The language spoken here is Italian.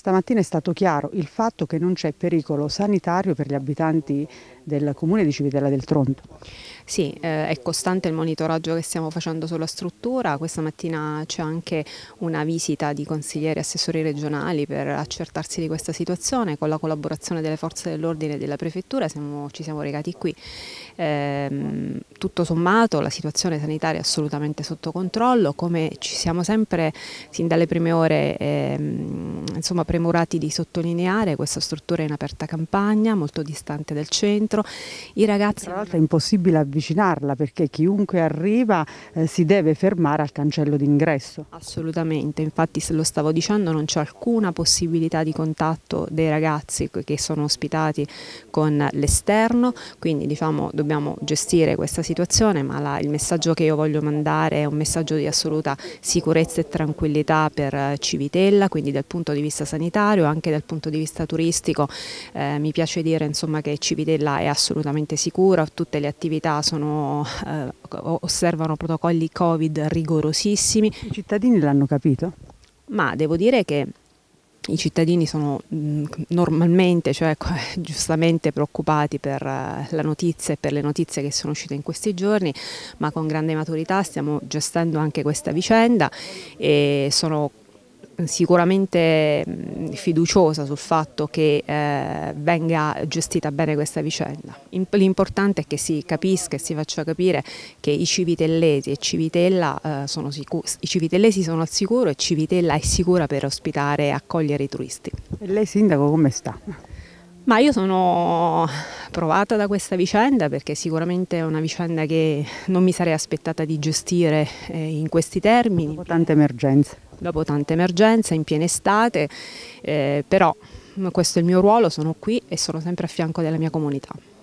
Stamattina è stato chiaro il fatto che non c'è pericolo sanitario per gli abitanti del comune di Civitella del Tronto. Sì, eh, è costante il monitoraggio che stiamo facendo sulla struttura, questa mattina c'è anche una visita di consiglieri e assessori regionali per accertarsi di questa situazione, con la collaborazione delle forze dell'ordine e della prefettura siamo, ci siamo recati qui. Eh, tutto sommato la situazione sanitaria è assolutamente sotto controllo, come ci siamo sempre sin dalle prime ore eh, insomma, premurati di sottolineare, questa struttura è in aperta campagna, molto distante dal centro, dentro i ragazzi. Tra l'altro è impossibile avvicinarla perché chiunque arriva eh, si deve fermare al cancello d'ingresso. Assolutamente, infatti se lo stavo dicendo non c'è alcuna possibilità di contatto dei ragazzi che sono ospitati con l'esterno, quindi diciamo dobbiamo gestire questa situazione, ma la, il messaggio che io voglio mandare è un messaggio di assoluta sicurezza e tranquillità per eh, Civitella, quindi dal punto di vista sanitario, anche dal punto di vista turistico, eh, mi piace dire insomma, che Civitella è assolutamente sicura, tutte le attività sono, eh, osservano protocolli Covid rigorosissimi. I cittadini l'hanno capito? Ma devo dire che i cittadini sono mm, normalmente, cioè giustamente preoccupati per eh, la notizia e per le notizie che sono uscite in questi giorni, ma con grande maturità stiamo gestendo anche questa vicenda e sono sicuramente fiduciosa sul fatto che eh, venga gestita bene questa vicenda. L'importante è che si capisca e si faccia capire che i civitellesi e Civitella, eh, sono i civitellesi sono al sicuro e Civitella è sicura per ospitare e accogliere i turisti. E lei sindaco come sta? Ma io sono provata da questa vicenda perché sicuramente è una vicenda che non mi sarei aspettata di gestire eh, in questi termini. Dopo tante emergenze. Dopo tante emergenze, in piena estate, eh, però questo è il mio ruolo, sono qui e sono sempre a fianco della mia comunità.